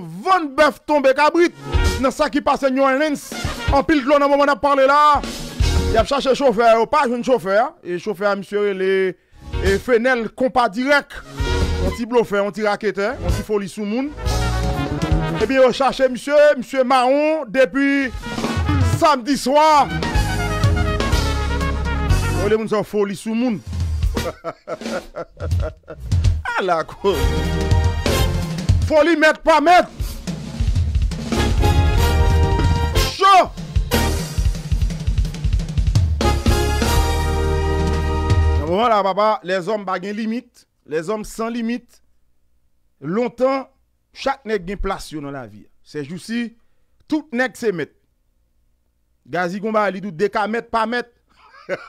Voun bev tombe kabrit Nasa ki pase nyon en lens An pil klon an moun ap parle la Yap chache chofer, ou pa joun chofer E chofer an msye le E fenele kompa direk Anti blofe, anti rakete, anti foli sou moun E bi yo chache msye, msye maron Depi samdi swa Ou le moun san foli sou moun A la kou Poli mèd pa mèd. Chò. Nan mouman la baba, les omb bagen limit. Les omb san limit. Lontan, chak nèk gen plasyon nan la vi. Se jou si, tout nèk se mèd. Gazi kon ba alidou, deka mèd pa mèd.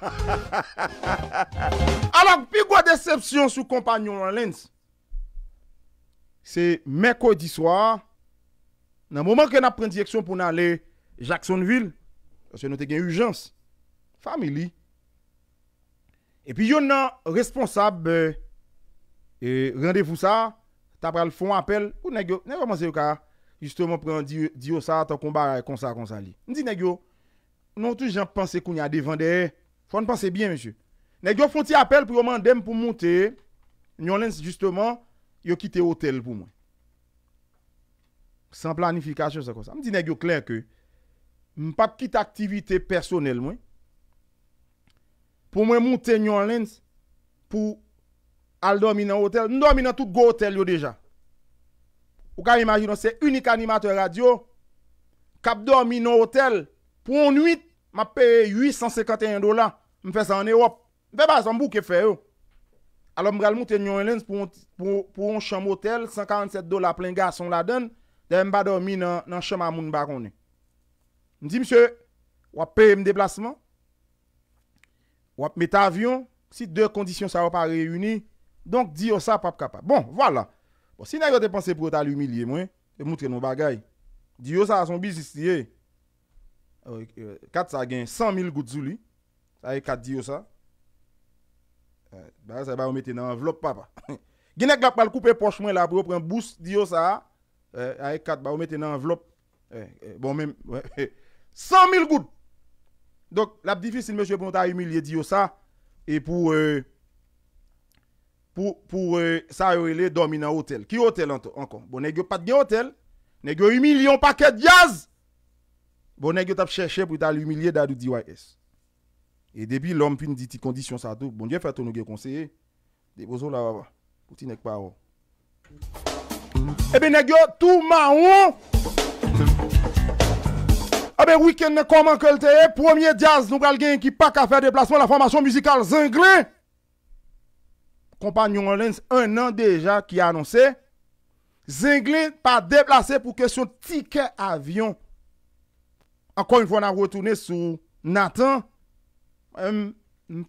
Alak, pi gwa decepsyon sou kompanyon lan lènsi. Se mekodi swa, nan mouman ke nan pren dijeksyon pou nan le Jacksonville, se nou te gen urjans, fami li. E pi yo nan responsab, e randevou sa, ta pral fon apel, ou negyo, negyo manse yo ka, justeman pren diyo sa, ta konba kon sa kon sa li. Ni negyo, nou tou jan panse kou ni ade vande, fon panse bien, monsye. Negyo fon ti apel pou yon man dem pou monte, nyon len justeman, yo kite otel pou mwen. San planifikasyon se kon sa. M di neg yo klen ke, m pap kite aktivite personel mwen, pou mwen mouten yon lens, pou al dormi nan otel. M dormi nan tout go otel yo deja. Ou ka imagino se unik animator radio, kap dormi nan otel, pou onuit, ma pere 851 dola, m fè sa an Europe. M fè ba son bouke fè yo. alo m bral moute yon yon lens pou yon chan motel, 147 dola plen gason la den, den m bado mi nan chan mamoun barone. M di msye, wap pe yon deplasman, wap met avyon, si de kondisyon sa wap a reyuni, donk diyo sa pap kapa. Bon, wala, bon, si nan yo te panse pou yon tali yon milye mwen, m moute yon bagay, diyo sa ason bisistye, eh, euh, kat sa gen 100 mil goutzou li, la yon kat diyo sa, Ba sa ba ou mette nan avlop pa pa. Ginek ga pal koupe ponchman la pou yo pren bous diyo sa a. Eh, a e kat ba ou mette nan avlop. Eh, eh, bon men. 100 000 goud. Donk la bdifisil mèche pou anta a umilye diyo sa. E pou. Euh, pou sa euh, ewele domine hotel. Ki hotel anto? Ankon. Bo nège pat gen hotel. Nège umilyon pakè diyaz. Bo nège tap chèche pou tal umilye dadou diyoy es. E debi lom fin di ti kondisyon sa tou. Bon diye fè ton nou gen konseye. De bozo la va. Kouti nek pa ou. Oh. Ebe eh nek yo tou ma ou. Eh a be wiken nek koman kelteye. Premier jazz nou gal gen ki pak a fè deplasman la formasyon musikal Zinglin. Kompanyon Olens un an deja ki anonsè. Zinglin pa deplase pou kèsyon tikè avyon. Ankon yon fò nan wotounè sou Nathan. M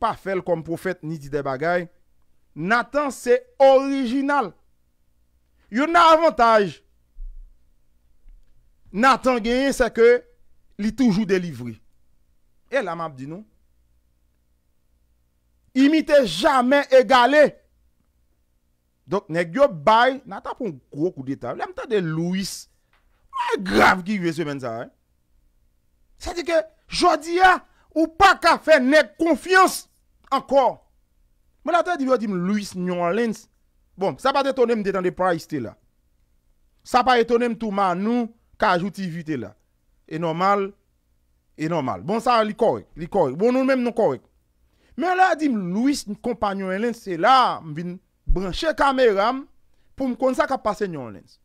pa fel kom profet ni di de bagay Nathan se orijinal Yo nan avantaj Nathan genye se ke Li toujou delivri E la map di nou Imi te jamen egale Donk nek yo bay Nathan pon kou kou deta Le mte de Louis M e grav ki yu ese men za eh. Se di ke jodi ya Ou pa ka fè nèk konfiyans ankor. Mè la te di wè di m louis nyon lèns. Bon, sa pa detonèm detan de price te la. Sa pa detonèm touman nou ka ajoutivite la. E normal, e normal. Bon, sa li korek, li korek. Bon, nou mèm non korek. Mè la di m louis kompanyon lèns se la m vin branshe kameram pou m konsa ka pase nyon lèns.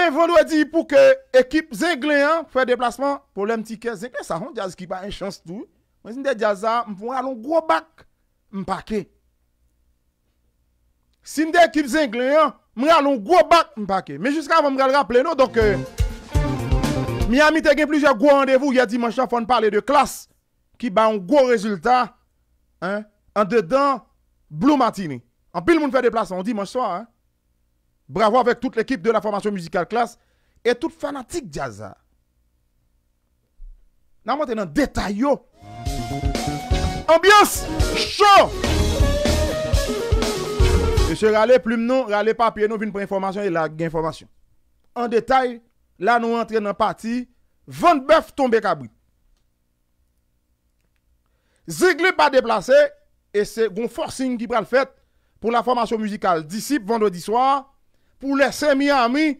Mwen ven wè di pou ke ekip Zengleyan fè deplasman pou lèm tikè. Zengleyan sa von jaz ki pa en chans tou. Mwen sin de jazan mwen fè alon gwo bak mpa ke. Sin de ekip Zengleyan mwen alon gwo bak mpa ke. Mwen jiska avan mwen gèl rappelè nou. Dok mi amite gen plijè gwo andevou yè dimansha fè an parle de klas ki ba an gwo rezultat an dedan Blue Martini. An pil moun fè deplasman an dimansha fè an. Bravo avèk tout l'ekip de la formasyon musikal klas e tout fanatik jazar. Nan mwen te nan detay yo. Ambyans! Chou! E se rale ploum non, rale papye non, vin pou informasyon e la gen informasyon. An detay, la nou entren nan pati, 29 tombe kabri. Zigli pa deplase, e se gon forsin ki pral fèt pou la formasyon musikal. Disip vandredi swaar, pou lese miyami,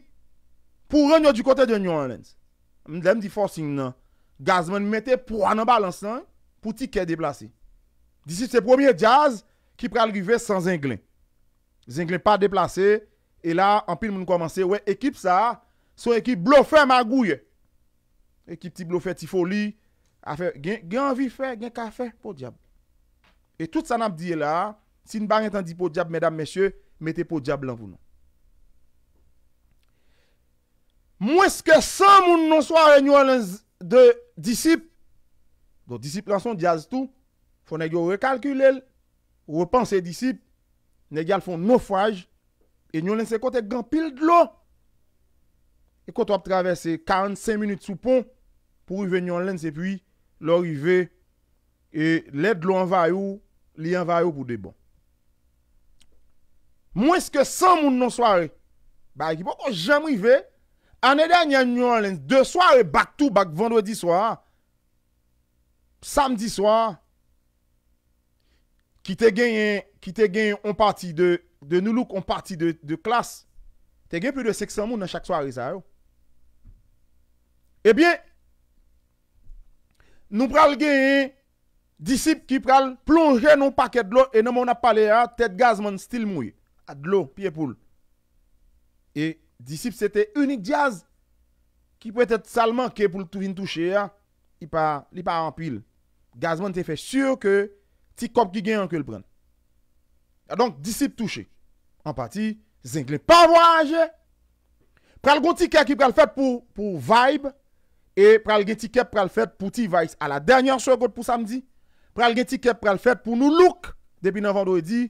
pou renyo di kote de nyon lens. Mdèm di fòsim nan, gazman metè pou anan balansan, pou ti kè deplase. Disi se promye jaz, ki pralrive san zenglen. Zenglen pa deplase, e la, anpil moun komanse, wè ekip sa, so ekip blofè magouye. Ekip ti blofè ti foli, a fè, gen anvi fè, gen ka fè, pou diab. E tout san ap diye la, si n bar entan di pou diab, mèdam mèche, metè pou diab lan vounon. Mweske sa moun non soare nyon len de disip, don disip lanson diaz tou, fon e gyo rekalkulel, ou repanse disip, ne gyal fon nofwaj, e nyon len se kote gampil dlo, e koto ap travese 45 minout sou pon, pou yve nyon len se pi, lor yve, e led lo anvayou, li anvayou pou debon. Mweske sa moun non soare, ba ekipon kon jem yve, anè dè nyè nyòlèn, dè swa e bak tou, bak vendwè di swa, samdi swa, ki te gen yè, ki te gen yè, an parti de, de nou lòk an parti de, de klas, te gen pè de 600 moun an chak swa rizè ou, e bè, nou pral gen yè, disip ki pral, plonje nou pakèd lò, e nan moun ap pale a, tèt gazman stil mouy, a d'lò, piè poul, e, e, Disip se te unik jaz ki pou ete salman ke pou l touvin touche ya, li pa ampil. Gazman te fe sur ke ti kop ki gen an ke l pren. Ya ah, donk disip touche. An pati, zengle pavwa anje. Pral goun tiket ki pral fet pou vibe, e pral gen tiket pral fet pou ti vice a la danyan sogot pou samdi. Pral gen tiket pral fet pou nou look debi nan vando edi,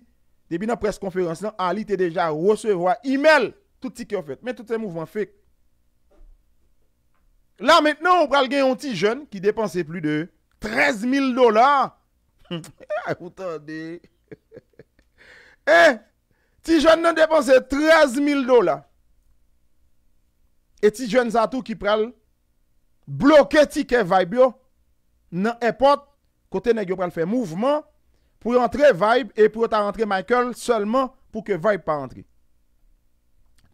debi nan pres konferansi nan an li te deja resevo a imel. Touti ki yo fet. Men touti se mouvman fek. La metnon ou pral gen yon ti jen ki depanse plus de 13000 dolar. A koutande. Eh! Ti jen nan depanse 13000 dolar. Eti jen zato ki pral bloke ti ke vibe yo. Nan epot kote nan yo pral fe mouvman pou yon tre vibe e pou yon ta rentre Michael seman pou ke vibe pa rentre.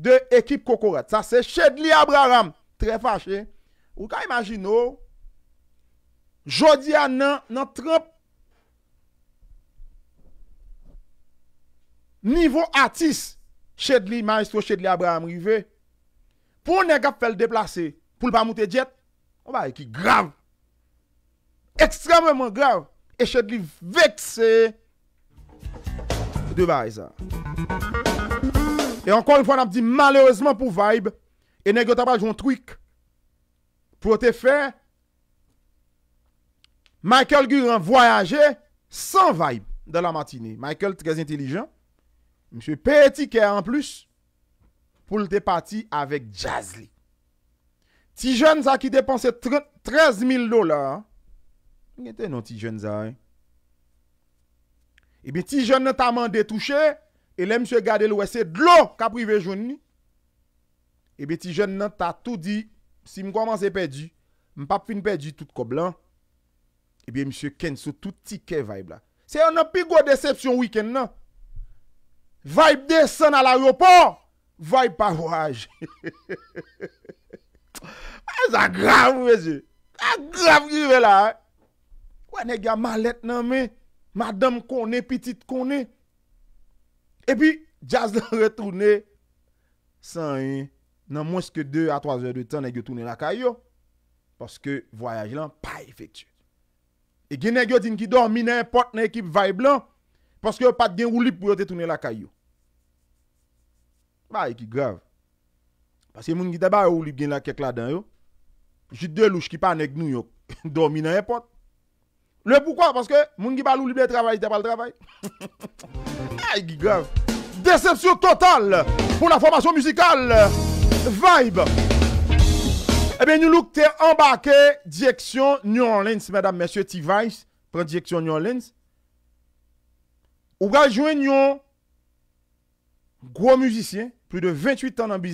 De ekip kokoret. Sa se Chedli Abraham. Tre fache. Ou ka imagino. Jodia nan trup. Nivo atis. Chedli maestro Chedli Abraham rive. Po nega pe fel deplase. Po lpa moute jet. Ou ba ekip grav. Ekstremement grav. E Chedli vekse. E deva reza. E ankon yon fwa nan pdi malerese man pou vibe, e negot apaj yon twik, pou te fe, Michael Guren voyaje, san vibe, de la matine. Michael trez intelijan, mswe pe etikè an plus, pou l de pati avek Jazli. Ti jen za ki depanse trez mil dolar, nye te nou ti jen za e? E bi ti jen notaman detouche, E le msye gade l wese dlo ka prive joun ni. E be ti jen nan ta tout di, si m kwa man se perdi, m pa prin perdi tout ko blan. E be msye ken sou tout ti ke vibe la. Se yon nan pi go decepsyon wikend nan. Vibe de san al aeroport, vibe pavouaj. Ah, a zan grav mwese. Zan grav ki ve la. Kwa nega malet nan me, madame konen, pitit konen. E pi, jaz la re trounen San yon Nan mouns ke 2 a 3 e 2 tan Nè gyo trounen la kayo Poske voyaj lan pa efektu E gen nè gyo din ki dormi nan yon pot Nan ekip vay blan Poske pat gen oulip pou yon te trounen la kayo Ba yon ki grav Paske moun gita ba oulip gen la kek la dan yo Jit de louch ki pa nan ek nou yon Dormi nan yon pot Le poukwa? Poske moun gita bal oulip le travay Jita bal travay Pfff pfff pfff Déception totale pour la formation musicale Vibe. Eh bien, nous look embarqué direction New Orleans, madame messieurs, T-Vice. Prends direction New Orleans. Ou va joindre gros musicien, plus de 28 ans dans business.